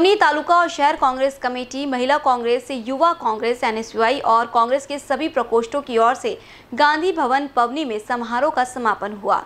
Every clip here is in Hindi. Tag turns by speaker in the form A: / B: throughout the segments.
A: बवनी तालुका और शहर कांग्रेस कमेटी महिला कांग्रेस युवा कांग्रेस एनएसयूआई और कांग्रेस के सभी प्रकोष्ठों की ओर से गांधी भवन पवनी में समारोह का समापन हुआ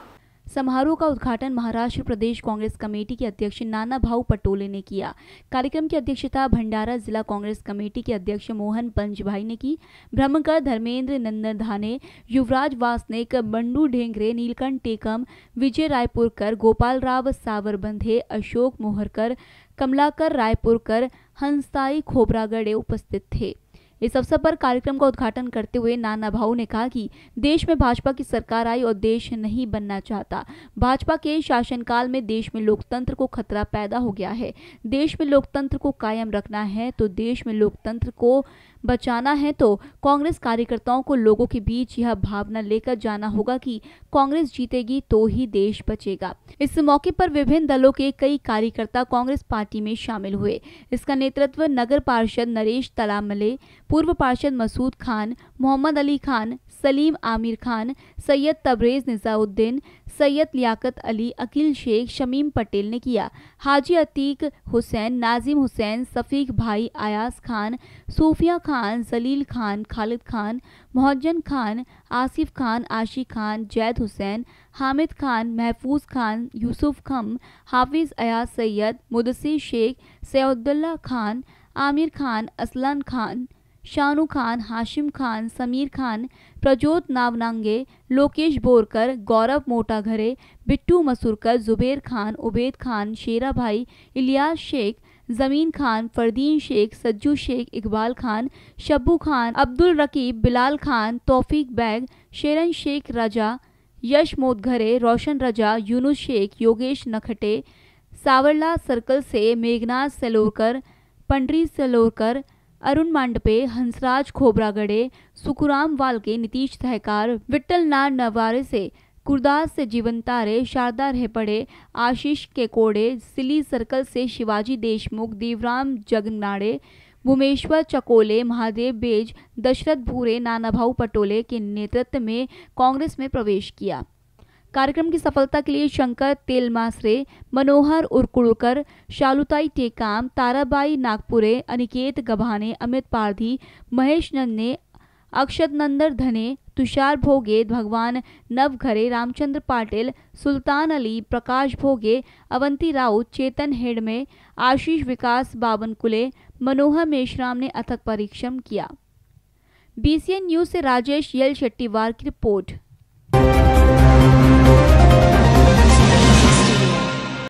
A: समारोह का उद्घाटन महाराष्ट्र प्रदेश कांग्रेस कमेटी के अध्यक्ष नाना भाऊ पटोले ने किया कार्यक्रम की अध्यक्षता भंडारा जिला कांग्रेस कमेटी के अध्यक्ष मोहन पंचभाई ने की ब्रह्मकर धर्मेंद्र नंदन धाने युवराज वासनेक बंडू ढेंगरे नीलकंठ टेकम विजय रायपुरकर गोपाल राव सावरबंधे अशोक मोहरकर कमलाकर रायपुरकर हंसताई खोबरागड़े उपस्थित थे इस अवसर पर कार्यक्रम का उद्घाटन करते हुए नाना भाऊ ने कहा कि देश में भाजपा की सरकार आई और देश नहीं बनना चाहता भाजपा के शासनकाल में देश में लोकतंत्र को खतरा पैदा हो गया है देश में लोकतंत्र को कायम रखना है तो देश में लोकतंत्र को बचाना है तो कांग्रेस कार्यकर्ताओं को लोगों के बीच यह भावना लेकर जाना होगा कि कांग्रेस जीतेगी तो ही देश बचेगा इस मौके पर विभिन्न दलों के कई कार्यकर्ता कांग्रेस पार्टी में शामिल हुए इसका नेतृत्व नगर पार्षद नरेश तलामले पूर्व पार्षद मसूद खान मोहम्मद अली खान सलीम आमिर खान सैयद तबरेज़ निज़ाउद्दीन सैयद लियाकत अली अकील शेख शमीम पटेल ने किया हाजी अतीक हुसैन नाजिम हुसैन सफ़ीक भाई आयास खान सूफिया खान जलील खान खालिद खान मोहजन खान आसिफ खान आशी खान जैद हुसैन हामिद खान महफूज खान यूसुफ खम हाफिज़ अयाज सैयद मुदसर शेख सैदुल्ला खान आमिर खान असलान खान शाहरुख खान हाशिम खान समीर खान प्रजोत नावनांगे लोकेश बोरकर गौरव मोटाघरे बिट्टू मसूरकर जुबेर खान उबेद खान शेरा भाई इलियास शेख जमीन खान फरदीन शेख सज्जू शेख इकबाल खान शब्बू खान अब्दुल रकीब बिलाल खान तौफीक बैग शेरन शेख रजा यश मोदघरे रोशन रजा यूनुस शेख योगेश नखटे सावरला सर्कल से मेघनाथ सलोरकर पंडरी सलोरकर अरुण मांडपे हंसराज खोबरागड़े सुकुराम वालके नीतीश सहकार विट्ठल नार नवारे से कुरदास से जीवन तारे शारदा रहपड़े आशीष केकोड़े सिली सर्कल से शिवाजी देशमुख देवराम जगनाड़े भूमेश्वर चकोले महादेव बेज दशरथ भूरे नानाभाऊ पटोले के नेतृत्व में कांग्रेस में प्रवेश किया कार्यक्रम की सफलता के लिए शंकर तेलमासरे मनोहर उर्कुड़कर शालुताई टेकाम ताराबाई नागपुरे अनिकेत गभाने अमित पारधी महेश नंदे अक्षत नंदर धने तुषार भोगे भगवान नवघरे रामचंद्र पाटिल सुल्तान अली प्रकाश भोगे अवंती राउत चेतन हेडमे आशीष विकास बावनकुले मनोहर मेश्राम ने अथक परीक्षण किया बीसीएन न्यूज से राजेश यल शेट्टीवार की रिपोर्ट